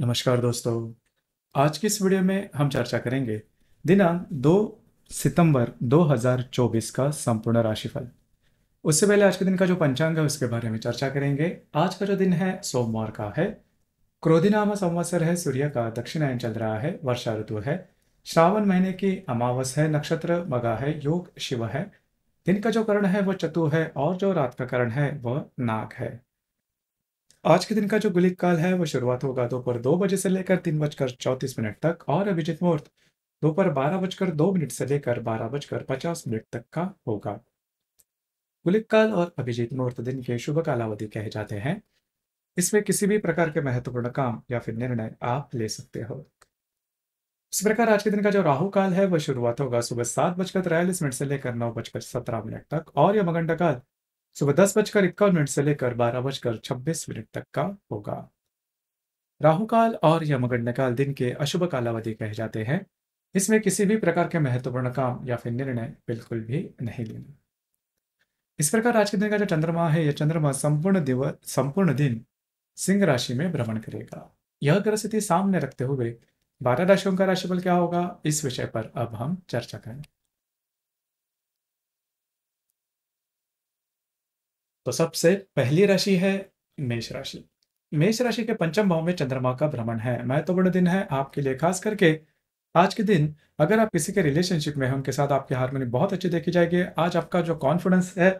नमस्कार दोस्तों आज की इस वीडियो में हम चर्चा करेंगे दिनांक 2 सितंबर 2024 का संपूर्ण राशिफल उससे पहले आज के दिन का जो पंचांग है उसके बारे में चर्चा करेंगे आज का जो दिन है सोमवार का है क्रोधिनामा संवत्सर है सूर्य का दक्षिणायन चल रहा है वर्षा ऋतु है श्रावण महीने की अमावस है नक्षत्र मगा है योग शिव है दिन का जो करण है वह चतु है और जो रात का करण है वह नाग है आज के दिन का जो गुलिक काल है वो शुरुआत होगा दोपहर दो बजे से लेकर तीन बजकर चौंतीस मिनट तक और अभिजीत मुहूर्त दोपहर बारह बजकर दो मिनट से लेकर बारह बजकर पचास मिनट तक का होगा गुलिक काल और अभिजीत मुहूर्त दिन के शुभ कालावधि कहे जाते हैं इसमें किसी भी प्रकार के महत्वपूर्ण काम या फिर निर्णय आप ले सकते हो इस प्रकार आज के दिन का जो राहु काल है वह शुरुआत होगा सुबह सात बजकर तिरयालीस मिनट से लेकर नौ बजकर सत्रह मिनट तक और यह मगंड काल सुबह दस बजकर इक्यावन मिनट से लेकर बारह बजकर छब्बीस मिनट तक का होगा राहु काल और यमगंड काल दिन के अशुभ कालावधि कहे जाते हैं इसमें किसी भी प्रकार के महत्वपूर्ण काम या फिर निर्णय बिल्कुल भी नहीं लेना इस प्रकार आज के दिन का जो चंद्रमा है यह चंद्रमा संपूर्ण दिवस संपूर्ण दिन सिंह राशि में भ्रमण करेगा यह ग्रह स्थिति सामने रखते हुए बारह राशियों का राशिफल क्या होगा इस विषय पर अब हम चर्चा करेंगे तो सबसे पहली राशि है मेष राशि मेष राशि के पंचम भाव में चंद्रमा का भ्रमण है महत्वपूर्ण दिन है आपके लिए खास करके आज के दिन अगर आप किसी के रिलेशनशिप में हैं उनके साथ आपकी हारमोनी बहुत अच्छी देखी जाएगी आज आपका जो कॉन्फिडेंस है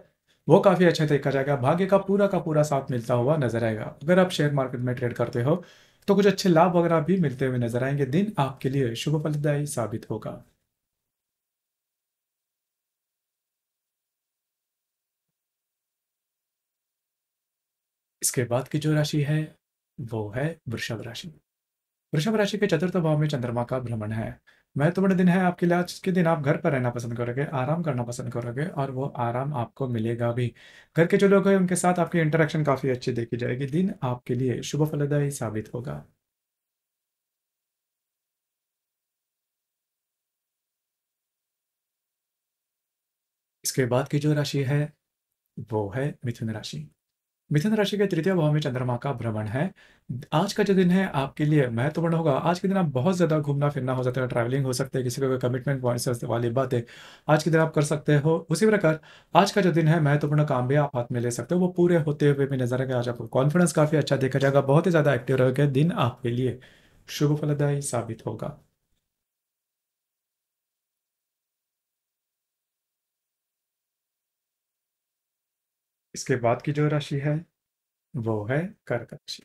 वो काफ़ी अच्छा देखा जाएगा भाग्य का पूरा का पूरा साथ मिलता हुआ नजर आएगा अगर आप शेयर मार्केट में ट्रेड करते हो तो कुछ अच्छे लाभ वगैरह भी मिलते हुए नजर आएंगे दिन आपके लिए शुभ फलदायी साबित होगा इसके बाद की जो राशि है वो है वृषभ राशि वृषभ राशि के चतुर्थ भाव में चंद्रमा का भ्रमण है महत्वपूर्ण दिन है आपके लिए आज के दिन आप घर पर रहना पसंद करोगे आराम करना पसंद करोगे और वो आराम आपको मिलेगा भी घर के जो लोग हैं उनके साथ आपकी इंटरेक्शन काफी अच्छी देखी जाएगी दिन आपके लिए शुभ फलदायी साबित होगा इसके बाद की जो राशि है वो है मिथुन राशि मिथुन राशि के तृतीय भाव में चंद्रमा का भ्रमण है आज का जो दिन है आपके लिए महत्वपूर्ण होगा आज के दिन आप बहुत ज़्यादा घूमना फिरना हो सकता है ट्रैवलिंग हो सकते हैं किसी को कमिटमेंट पॉइंट्स वाली बातें आज के दिन आप कर सकते हो उसी प्रकार आज का जो दिन है महत्वपूर्ण काम भी आप हाथ में ले सकते हो वो पूरे होते हुए भी नजर आएगा आज आपको कॉन्फिडेंस काफ़ी अच्छा देखा जाएगा बहुत ही ज़्यादा एक्टिव रहेगा दिन आपके लिए शुभ फलदायी साबित होगा इसके बाद की जो राशि है वो है कर्क राशि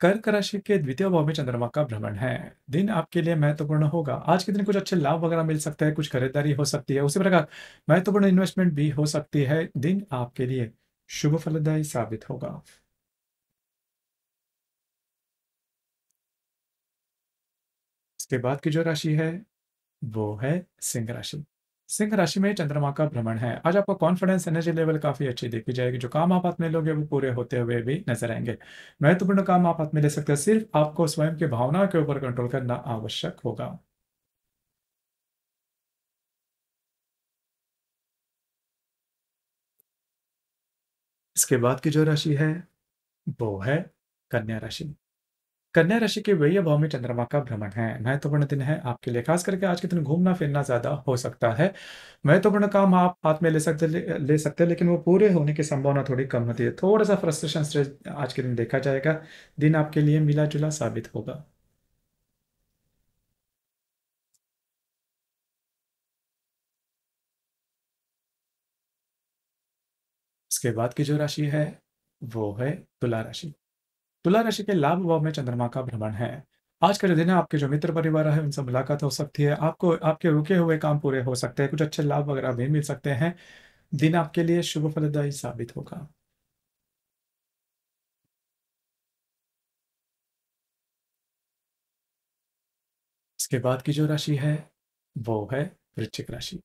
कर्क राशि के द्वितीय भाव में चंद्रमा का भ्रमण है दिन आपके लिए महत्वपूर्ण होगा आज के दिन कुछ अच्छे लाभ वगैरह मिल सकते हैं कुछ खरीदारी हो सकती है उसी प्रकार महत्वपूर्ण इन्वेस्टमेंट भी हो सकती है दिन आपके लिए शुभ फलदायी साबित होगा इसके बाद की जो राशि है वो है सिंह राशि सिंह राशि में चंद्रमा का भ्रमण है आज आपका कॉन्फिडेंस एनर्जी लेवल काफी अच्छी देखी जाएगी जो काम आप हाथ में लोगे वो पूरे होते हुए भी नजर आएंगे महत्वपूर्ण काम आप हाथ में ले सकते हैं सिर्फ आपको स्वयं की भावना के ऊपर कंट्रोल करना आवश्यक होगा इसके बाद की जो राशि है वो है कन्या राशि कन्या राशि के व्यय भाव में चंद्रमा का भ्रमण है महत्वपूर्ण दिन है आपके लिए खास करके आज के दिन घूमना फिरना ज्यादा हो सकता है महत्वपूर्ण काम आप हाथ में ले सकते ले, ले सकते हैं लेकिन वो पूरे होने की संभावना थोड़ी कम होती है थोड़ा सा फ्रस्ट्रेशन स्ट्रेस आज के दिन देखा जाएगा दिन आपके लिए मिला जुला साबित होगा इसके बाद की जो राशि है वो है तुला राशि तुला राशि के लाभ भाव में चंद्रमा का भ्रमण है आज का जो दिन है आपके जो मित्र परिवार है उनसे मुलाकात हो सकती है आपको आपके रुके हुए काम पूरे हो सकते हैं कुछ अच्छे लाभ वगैरह भी मिल सकते हैं दिन आपके लिए शुभ फलदायी साबित होगा इसके बाद की जो राशि है वो है वृश्चिक राशि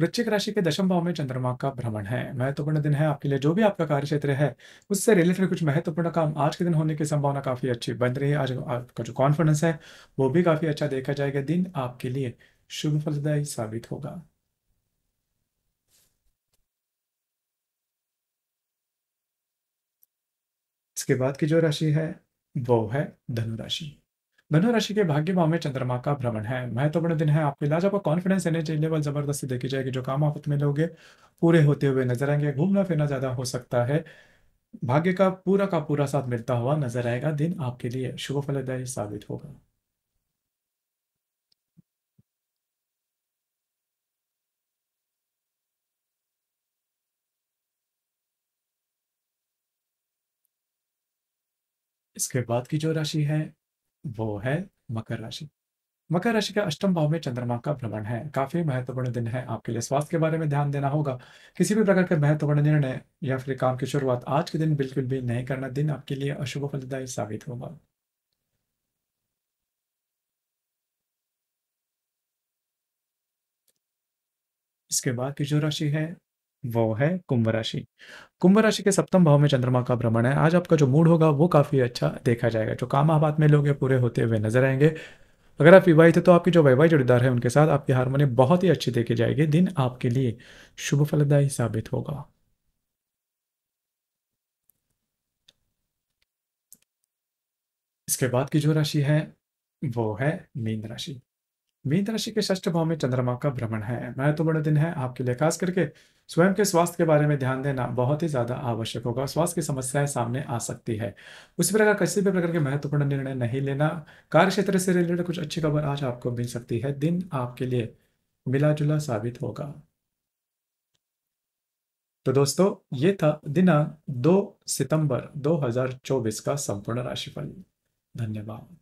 वृश्चिक राशि के दशम भाव में चंद्रमा का भ्रमण है महत्वपूर्ण दिन है आपके लिए जो भी आपका कार्य क्षेत्र है उससे रिलेटेड कुछ महत्वपूर्ण काम आज के दिन होने की संभावना काफी अच्छी बन रही है आज आपका जो कॉन्फिडेंस है वो भी काफी अच्छा देखा जाएगा दिन आपके लिए शुभ फलदायी साबित होगा इसके बाद की जो राशि है वो है धनुराशि धनु राशि के भाव में चंद्रमा का भ्रमण है महत्वपूर्ण दिन है आपके आपको कॉन्फिडेंस एनर्जी लेवल जबरदस्ती देखी जाएगी जो काम आप में लोगे पूरे होते हुए नजर आएंगे घूमना फिरना ज्यादा हो सकता है भाग्य का पूरा का पूरा साथ मिलता हुआ नजर आएगा दिन आपके लिए शुभ फलदायी साबित होगा इसके बाद की जो राशि है वो है मकर राशि मकर राशि के अष्टम भाव में चंद्रमा का भ्रमण है काफी महत्वपूर्ण दिन है आपके लिए स्वास्थ्य के बारे में ध्यान देना होगा किसी भी प्रकार के महत्वपूर्ण निर्णय या फिर काम की शुरुआत आज के दिन बिल्कुल भी नहीं करना दिन आपके लिए अशुभ फलदायी साबित होगा इसके बाद की जो राशि है वो है कुंभ राशि कुंभ राशि के सप्तम भाव में चंद्रमा का भ्रमण है आज आपका जो मूड होगा वो काफ़ी अच्छा देखा जाएगा जो काम आप में लोग पूरे होते हुए नजर आएंगे अगर आप विवाहित है तो आपकी जो वैवाहिक जोड़ीदार है उनके साथ आपकी हारमोनी बहुत ही अच्छी देखी जाएगी दिन आपके लिए शुभ फलदायी साबित होगा इसके बाद की जो राशि है वो है मीन राशि मीन राशि के ष्ठ भाव में चंद्रमा का भ्रमण है महत्वपूर्ण तो दिन है आपके लिए खास करके स्वयं के स्वास्थ्य के बारे में ध्यान देना बहुत ही ज्यादा आवश्यक होगा स्वास्थ्य की समस्याएं सामने आ सकती है उसी प्रकार किसी भी प्रकार के महत्वपूर्ण निर्णय नहीं लेना कार्य क्षेत्र से रिलेटेड कुछ अच्छी खबर आज आपको मिल सकती है दिन आपके लिए मिला जुला साबित होगा तो दोस्तों ये था दिनांक दो सितंबर दो का संपूर्ण राशिफल धन्यवाद